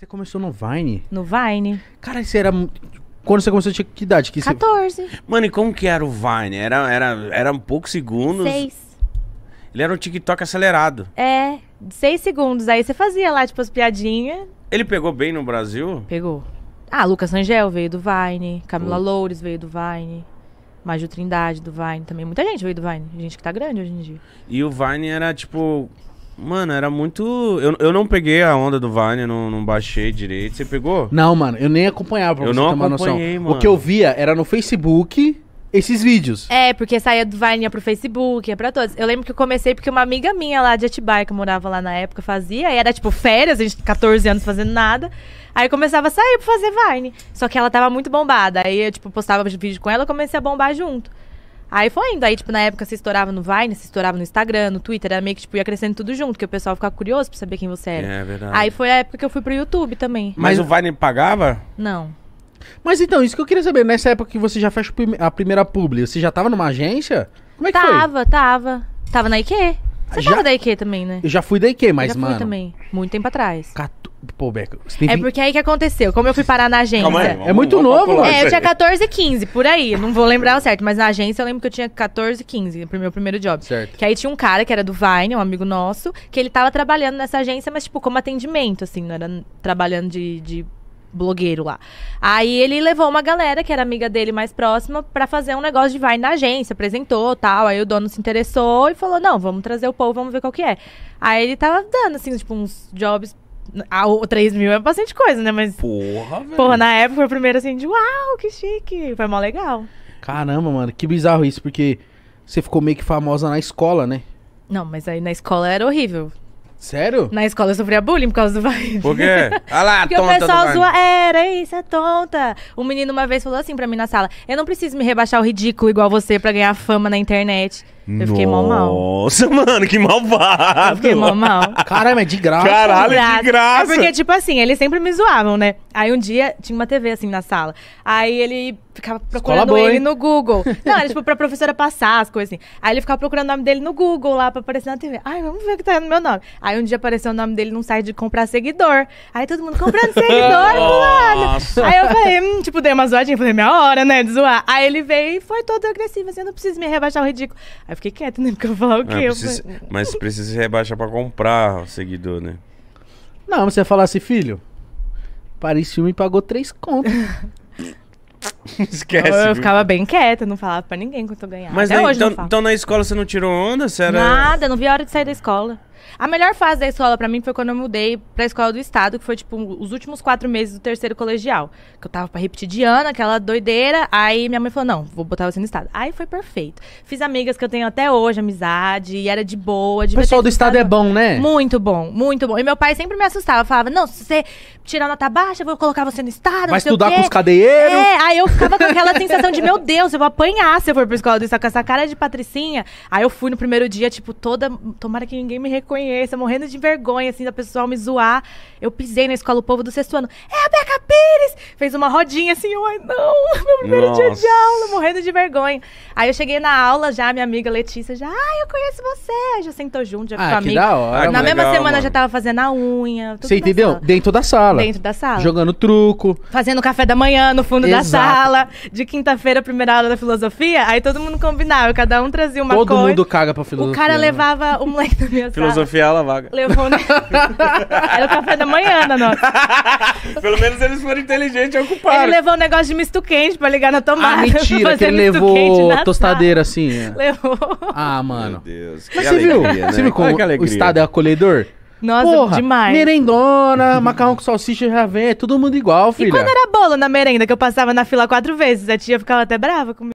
Você começou no Vine? No Vine. Cara, isso era. Quando você começou, tinha que idade? Que 14. Você... Mano, e como que era o Vine? Era, era, era um poucos segundos. Seis. Ele era um TikTok acelerado. É, seis segundos. Aí você fazia lá, tipo, as piadinhas. Ele pegou bem no Brasil? Pegou. Ah, Lucas Angel veio do Vine. Camila Putz. Loures veio do Vine. Maju Trindade do Vine também. Muita gente veio do Vine. Gente que tá grande hoje em dia. E o Vine era, tipo, Mano, era muito. Eu, eu não peguei a onda do Vine, não, não baixei direito. Você pegou? Não, mano, eu nem acompanhava pra eu você não ter uma noção. Mano. O que eu via era no Facebook esses vídeos. É, porque saía do Vine ia pro Facebook, ia pra todos. Eu lembro que eu comecei porque uma amiga minha lá de Atibaia, que eu morava lá na época, fazia. E era tipo férias, a gente 14 anos fazendo nada. Aí eu começava a sair pra fazer Vine. Só que ela tava muito bombada. Aí eu, tipo, postava vídeo com ela e comecei a bombar junto. Aí foi indo, aí, tipo, na época você estourava no Vine, você estourava no Instagram, no Twitter, era meio que, tipo, ia crescendo tudo junto, que o pessoal ficava curioso pra saber quem você era. É, é, verdade. Aí foi a época que eu fui pro YouTube também. Mas, o Vine pagava? Não. Mas então, isso que eu queria saber, nessa época que você já fez a primeira publi, você já tava numa agência? Como é que tava, foi? Tava, tava. Tava na IKEA. Você já... tava da IQ também, né? Eu já fui da IQ, mas, eu já mano. Fui também. Muito tempo atrás. Catu... Pô, Beco, É porque aí que aconteceu. Como eu fui parar na agência. Aí, vamos, é muito novo, mano. É, eu tinha 14, 15, por aí. Não vou lembrar o certo, mas na agência eu lembro que eu tinha 14, 15, pro meu primeiro job. Certo. Que aí tinha um cara que era do Vine, um amigo nosso, que ele tava trabalhando nessa agência, mas, tipo, como atendimento, assim, não era trabalhando de, de blogueiro lá. Aí ele levou uma galera que era amiga dele mais próxima para fazer um negócio de vai na agência, apresentou, tal. Aí o dono se interessou e falou: "Não, vamos trazer o povo, vamos ver qual que é". Aí ele tava dando assim, tipo uns jobs a, ah, 3 mil é bastante coisa, né? Mas. Porra, velho. Porra, na época foi o primeiro assim de uau, que chique. Foi mó legal. Caramba, mano, que bizarro isso, porque você ficou meio que famosa na escola, né? Não, mas aí na escola era horrível. Sério? Na escola eu sofria bullying por causa do vai. Por quê? Olha ah lá, Porque tonta o pessoal zoa, era isso, é tonta. O menino uma vez falou assim pra mim na sala: Eu não preciso me rebaixar o ridículo igual você pra ganhar fama na internet. Eu fiquei mó mal. Nossa, mano, que malvado. Eu fiquei mó mal. Caramba, é de graça. Caralho, de graça. É porque, tipo assim, eles sempre me zoavam, né? Aí um dia tinha uma TV assim na sala. Aí ele ficava procurando boa, ele hein? no Google. Não, era tipo pra professora passar as coisas assim. Aí ele ficava procurando o nome dele no Google lá pra aparecer na TV. Ai, vamos ver o que tá no meu nome. Aí um dia apareceu o nome dele num site de comprar seguidor. Aí todo mundo comprando seguidor, fulano. Aí eu falei, hum, tipo, dei uma zoadinha. Falei, minha hora, né, de zoar. Aí ele veio e foi todo agressivo, assim, eu não preciso me rebaixar o ridículo. Aí fiquei quieto, né? Porque eu vou falar o ah, quê? precisa, Mas precisa se rebaixar pra comprar o seguidor, né? Não, mas você ia falar assim, filho, Paris Filme pagou três contas. Esquece. Eu, eu ficava bem quieta, não falava pra ninguém quanto eu ganhava. Mas Até aí, hoje então, então na escola você não tirou onda? Você era... Nada, não vi a hora de sair da escola. A melhor fase da escola para mim foi quando eu mudei pra escola do estado, que foi, tipo, os últimos quatro meses do terceiro colegial. Que eu tava pra repetir de ano, aquela doideira. Aí minha mãe falou: não, vou botar você no estado. Aí foi perfeito. Fiz amigas que eu tenho até hoje, amizade, e era de boa. De o pessoal do estado é bom, né? Muito bom, muito bom. E meu pai sempre me assustava, falava: não, se você tirar nota baixa, eu vou colocar você no estado. Vai estudar com os cadeieiros. É, aí eu ficava com aquela sensação de: meu Deus, eu vou apanhar se eu for pra escola do estado com essa cara de patricinha. Aí eu fui no primeiro dia, tipo, toda. Tomara que ninguém me reconheça conheça, morrendo de vergonha, assim, da pessoa me zoar. Eu pisei na escola, o povo do sexto ano. É a Beca Pires! Fez uma rodinha assim, ai, não, meu primeiro Nossa. dia de aula, morrendo de vergonha. Aí eu cheguei na aula já, minha amiga Letícia já, ai, eu conheço você. Aí já sentou junto, já ah, ficou ah, amiga. Da hora, na mesma legal, semana mano. já tava fazendo a unha. Você entendeu? Sala. Dentro da sala. Dentro da sala. Jogando truco. Fazendo café da manhã no fundo Exato. da sala. De quinta-feira, primeira aula da filosofia, aí todo mundo combinava, cada um trazia uma todo coisa. Todo mundo caga pra filosofia. O cara né? levava o moleque da minha sala a Alavaga. Levou, né? Era o café da manhã na nossa. Pelo menos eles foram inteligentes e ocuparam. Ele levou um negócio de misto quente pra ligar na tomada. Ah, mentira, que ele levou tostadeira assim. É. Levou. Ah, mano. Meu Deus. Mas você viu? Né? Você viu né? como o estado é acolhedor? Nossa, Porra, demais. Merendona, macarrão com salsicha já vem, é todo mundo igual, filho. E quando era bolo na merenda, que eu passava na fila quatro vezes, a tia ficava até brava comigo.